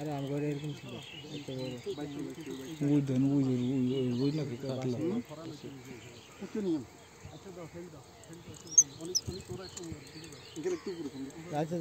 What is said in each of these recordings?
আরে আম ঘরে এরকম ছিল ওই ধন ওই ওই ওই না কি কাটলাম আচ্ছা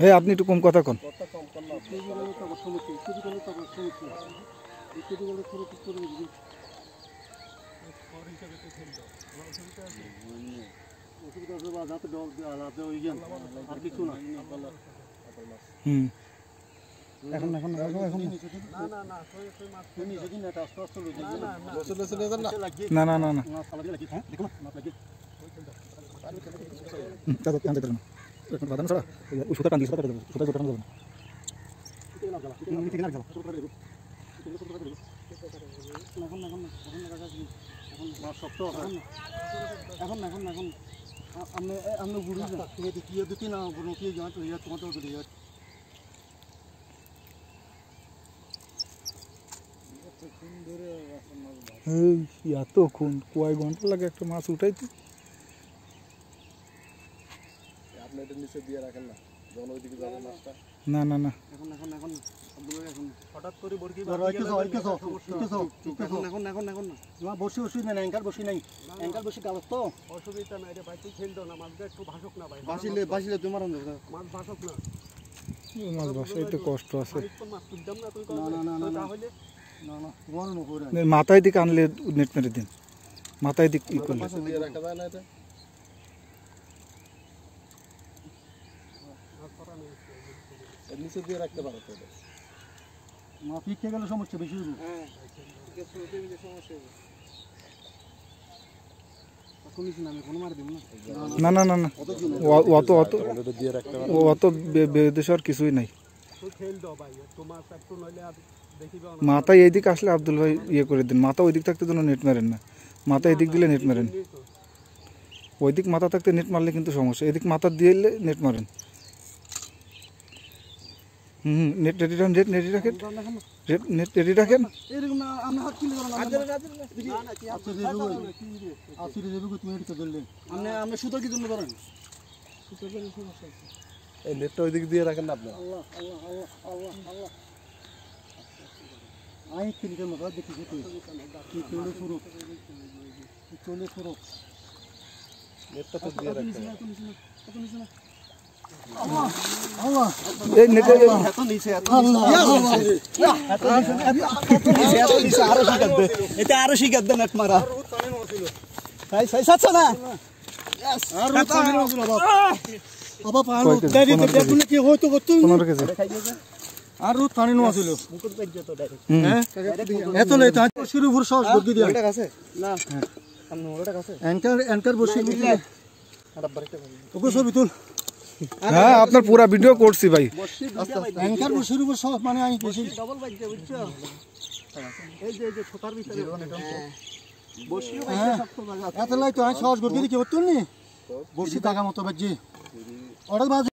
হ্যাঁ আপনি একটু কম কথা কন কথা এখন এখন এখন না না না না দাদা কেন দেখলেন এখন বাদানো ছাড়া ওই সুতা টান দিয়ে সুতা দেবেন সুতা জোটানো যাবে এখন এখন এখন এখন এখন এখন এখন এখন हमने हमने गुरु ये देखिए दो तीन गुरु की जांच हुई है तो এতক্ষণ কয় ঘন্টা লাগে একটা মাছ উঠাইতে আপনি এটা নিচে দিয়ে রাখেন না যখন ওইদিকে যাবে মাছটা না না না হঠাৎ এখন অসুবিধা নাই ভাই মাথায় দিক আনলে নেট মেরে দিন মাথায় দিক ই করলে নিচে দিয়ে রাখতে পারো খেয়ে গেলে সমস্যা বেশি হ্যাঁ, না না না না অত অত অত বেদেশর কিছুই নাই মাথা এদিক আসলে আব্দুল ভাই ইয়ে করে দিন মাথা ওইদিক থাকতে যেন নেট মারেন না মাথা এদিক দিলে নেট মারেন ওইদিক মাথা থাকতে নেট মারলে কিন্তু সমস্যা এদিক মাথা দিয়ে নেট মারেন হুম নেট রেডি নেট রেডি রাখেন নেট রেডি রাখেন এই নেটটা ওই দিক দিয়ে রাখেন না আপনার আই তিনটে মতো দেখি কি চলে শুরু চলে শুরু আচ্ছা, নেটটা তো দিয়ে আচ্ছা, রাখেন আচ্ছা, এই নেটে এত নিচে এত নিচে এত নিচে আরো শিকার দে এটা আরো শিকার দে নেট মারা তাই সাই সাচ্ছ না আর রোদ পানি নোয়া ছিল হ্যাঁ? এত নেই তাই শুরু ভোর সহজ বুদ্ধি দিয়ে না এনকার এনকার বসে ওকে ছবি তুল হ্যাঁ আপনার পুরো ভিডিও করছি ভাই বসি মানে হ্যাঁ। এত তো আমি সহজ করে কি নি বসি টাকা মতো বাজছে অর্ডার বাজে